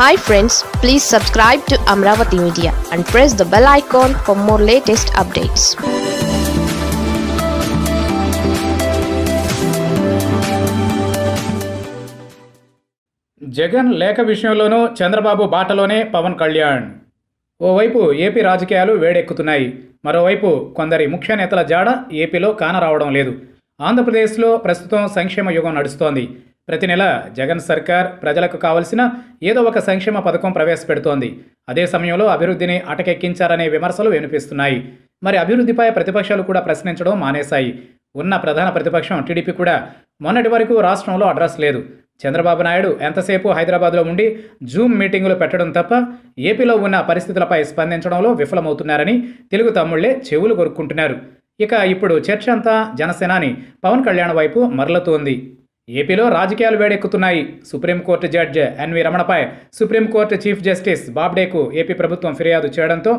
hi friends please subscribe to Amaravati media and press the bell icon for more latest updates Jagan లేఖ విషయంలోనూ చంద్రబాబు బాటలోనే పవన్ కళ్యాణ్ ఓవైపు AP రాజకీయాలు వేడెక్కుతున్నాయి మరోవైపు కొందరి ముఖ్య నేతల జాడ ఏపీలో కానరావడం లేదు ఆంధ్రప్రదేశ్లో ప్రస్తుతం సంక్షేమ యుగం నడుస్తోంది ప్రతి నెల జగన్ సర్కార్ ప్రజలకు కావలసిన ఏదో ఒక సంక్షేమ పథకం ప్రవేశపెడుతోంది అదే సమయంలో అభివృద్ధిని అటకెక్కించారనే విమర్శలు వినిపిస్తున్నాయి మరి అభివృద్ధిపై ప్రతిపక్షాలు కూడా ప్రశ్నించడం మానేశాయి ఉన్న ప్రధాన ప్రతిపక్షం టీడీపీ కూడా మొన్నటి వరకు రాష్ట్రంలో అడ్రస్ లేదు చంద్రబాబు నాయుడు ఎంతసేపు హైదరాబాద్లో ఉండి జూమ్ మీటింగులు పెట్టడం తప్ప ఏపీలో ఉన్న పరిస్థితులపై స్పందించడంలో విఫలమవుతున్నారని తెలుగు తమ్ముళ్లే చెవులు కొరుక్కుంటున్నారు ఇక ఇప్పుడు చర్చ అంతా జనసేనాని పవన్ కళ్యాణ్ వైపు మరలుతోంది ఏపీలో రాజకీయాలు వేడెక్కుతున్నాయి సుప్రీంకోర్టు జడ్జ్ ఎన్వి రమణపై సుప్రీంకోర్టు చీఫ్ జస్టిస్ బాబ్డేకు ఏపీ ప్రభుత్వం ఫిర్యాదు చేయడంతో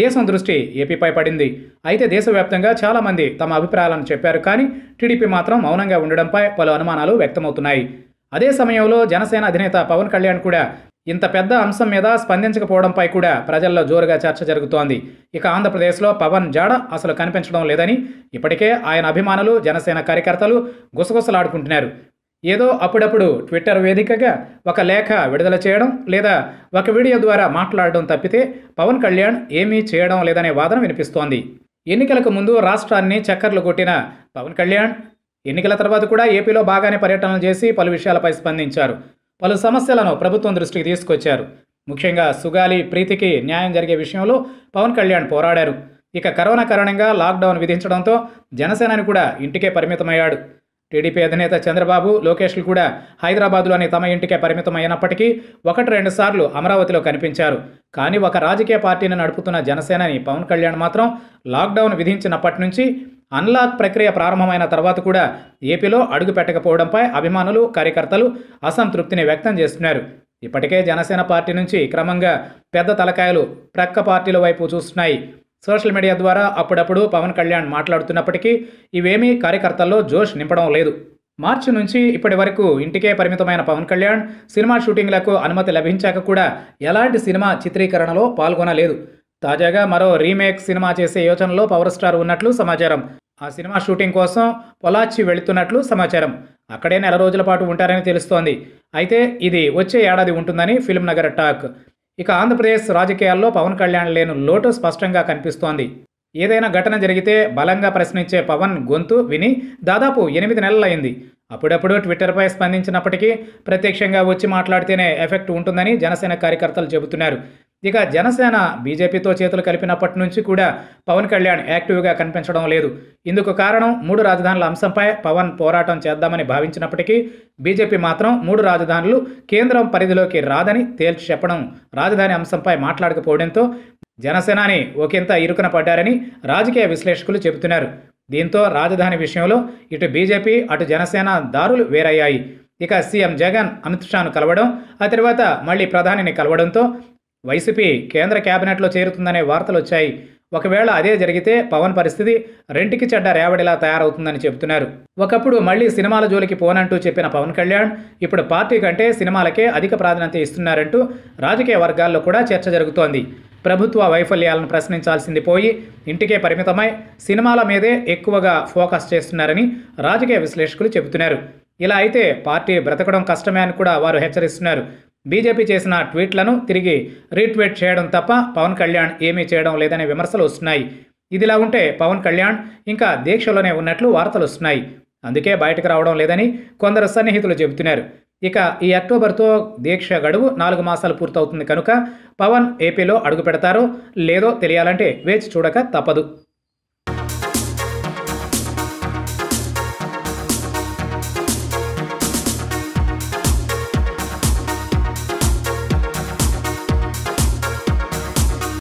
దేశం దృష్టి ఏపీపై పడింది అయితే దేశవ్యాప్తంగా చాలామంది తమ అభిప్రాయాలను చెప్పారు కానీ టీడీపీ మాత్రం మౌనంగా ఉండడంపై పలు అనుమానాలు వ్యక్తమవుతున్నాయి అదే సమయంలో జనసేన అధినేత పవన్ కళ్యాణ్ కూడా ఇంత పెద్ద అంశం మీద స్పందించకపోవడంపై కూడా ప్రజల్లో జోరుగా చర్చ జరుగుతోంది ఇక ఆంధ్రప్రదేశ్లో పవన్ జాడ అసలు కనిపించడం లేదని ఇప్పటికే ఆయన అభిమానులు జనసేన కార్యకర్తలు గుసగుసలాడుకుంటున్నారు ఏదో అప్పుడప్పుడు ట్విట్టర్ వేదికగా ఒక లేఖ విడుదల చేయడం లేదా ఒక వీడియో ద్వారా మాట్లాడడం తప్పితే పవన్ కళ్యాణ్ ఏమీ చేయడం లేదనే వాదన వినిపిస్తోంది ఎన్నికలకు ముందు రాష్ట్రాన్ని చక్కర్లు కొట్టిన పవన్ కళ్యాణ్ ఎన్నికల తర్వాత కూడా ఏపీలో బాగానే పర్యటనలు చేసి పలు విషయాలపై స్పందించారు పలు సమస్యలను ప్రభుత్వం దృష్టికి తీసుకొచ్చారు ముఖ్యంగా సుగాలి ప్రీతికి న్యాయం జరిగే విషయంలో పవన్ కళ్యాణ్ పోరాడారు ఇక కరోనా కారణంగా లాక్డౌన్ విధించడంతో జనసేనని కూడా ఇంటికే పరిమితమయ్యాడు టీడీపీ అధినేత చంద్రబాబు లోకేష్లు కూడా హైదరాబాద్లోని తమ ఇంటికే పరిమితం అయినప్పటికీ ఒకటి రెండు సార్లు అమరావతిలో కనిపించారు కానీ ఒక రాజకీయ పార్టీని నడుపుతున్న జనసేనని పవన్ కళ్యాణ్ మాత్రం లాక్డౌన్ విధించినప్పటి నుంచి అన్లాక్ ప్రక్రియ ప్రారంభమైన తర్వాత కూడా ఏపీలో అడుగు పెట్టకపోవడంపై అభిమానులు కార్యకర్తలు అసంతృప్తిని వ్యక్తం చేస్తున్నారు ఇప్పటికే జనసేన పార్టీ నుంచి క్రమంగా పెద్ద తలకాయలు ప్రక్క పార్టీల వైపు చూస్తున్నాయి సోషల్ మీడియా ద్వారా అప్పుడప్పుడు పవన్ కళ్యాణ్ మాట్లాడుతున్నప్పటికీ ఇవేమీ కార్యకర్తల్లో జోష్ నింపడం లేదు మార్చి నుంచి ఇప్పటి వరకు ఇంటికే పరిమితమైన పవన్ కళ్యాణ్ సినిమా షూటింగ్లకు అనుమతి లభించాక కూడా ఎలాంటి సినిమా చిత్రీకరణలో పాల్గొనలేదు తాజాగా మరో రీమేక్ సినిమా చేసే యోచనలో పవర్ స్టార్ ఉన్నట్లు సమాచారం ఆ సినిమా షూటింగ్ కోసం పొలాచి వెళుతున్నట్లు సమాచారం అక్కడే నెల రోజుల పాటు ఉంటారని తెలుస్తోంది అయితే ఇది వచ్చే ఏడాది ఉంటుందని ఫిల్మ్ నగర్ టాక్ ఇక ఆంధ్రప్రదేశ్ రాజకీయాల్లో పవన్ కళ్యాణ్ లేని లోటు స్పష్టంగా కనిపిస్తోంది ఏదైనా ఘటన జరిగితే బలంగా ప్రశ్నించే పవన్ గొంతు విని దాదాపు ఎనిమిది నెలలైంది అప్పుడప్పుడు ట్విట్టర్పై స్పందించినప్పటికీ ప్రత్యక్షంగా వచ్చి మాట్లాడితేనే ఎఫెక్ట్ ఉంటుందని జనసేన కార్యకర్తలు చెబుతున్నారు ఇక జనసేన బీజేపీతో చేతులు కలిపినప్పటి నుంచి కూడా పవన్ కళ్యాణ్ యాక్టివ్గా కనిపించడం లేదు ఇందుకు కారణం మూడు రాజధానుల అంశంపై పవన్ పోరాటం చేద్దామని భావించినప్పటికీ బీజేపీ మాత్రం మూడు రాజధానులు కేంద్రం పరిధిలోకి రాదని తేల్చి చెప్పడం రాజధాని అంశంపై మాట్లాడకపోవడంతో జనసేనాని ఒకంత ఇరుకున పడ్డారని రాజకీయ విశ్లేషకులు చెబుతున్నారు దీంతో రాజధాని విషయంలో ఇటు బీజేపీ అటు జనసేన దారులు వేరయ్యాయి ఇక సీఎం జగన్ అమిత్ షాను కలవడం ఆ తర్వాత మళ్ళీ ప్రధానిని కలవడంతో వైసీపీ కేంద్ర కేబినెట్లో చేరుతుందనే వార్తలు వచ్చాయి ఒకవేళ అదే జరిగితే పవన్ పరిస్థితి రెంటికి చెడ్డ రేవడిలా తయారవుతుందని చెబుతున్నారు ఒకప్పుడు మళ్ళీ సినిమాల జోలికి పోనంటూ చెప్పిన పవన్ కళ్యాణ్ ఇప్పుడు పార్టీ కంటే సినిమాలకే అధిక ప్రాధాన్యత ఇస్తున్నారంటూ రాజకీయ వర్గాల్లో కూడా చర్చ జరుగుతోంది ప్రభుత్వ వైఫల్యాలను ప్రశ్నించాల్సింది పోయి ఇంటికే పరిమితమై సినిమాల మీదే ఎక్కువగా ఫోకస్ చేస్తున్నారని రాజకీయ విశ్లేషకులు చెబుతున్నారు ఇలా అయితే పార్టీ బ్రతకడం కష్టమే అని కూడా వారు హెచ్చరిస్తున్నారు బీజేపీ చేసిన ట్వీట్లను తిరిగి రీట్వీట్ చేయడం తప్ప పవన్ కళ్యాణ్ ఏమీ చేయడం లేదనే విమర్శలు వస్తున్నాయి ఇదిలా ఉంటే పవన్ కళ్యాణ్ ఇంకా దీక్షలోనే ఉన్నట్లు వార్తలు వస్తున్నాయి అందుకే బయటకు రావడం లేదని కొందరు సన్నిహితులు చెబుతున్నారు ఇక ఈ అక్టోబర్తో దీక్ష గడువు నాలుగు మాసాలు పూర్తవుతుంది కనుక పవన్ ఏపీలో అడుగు పెడతారో లేదో తెలియాలంటే వేచి చూడక తప్పదు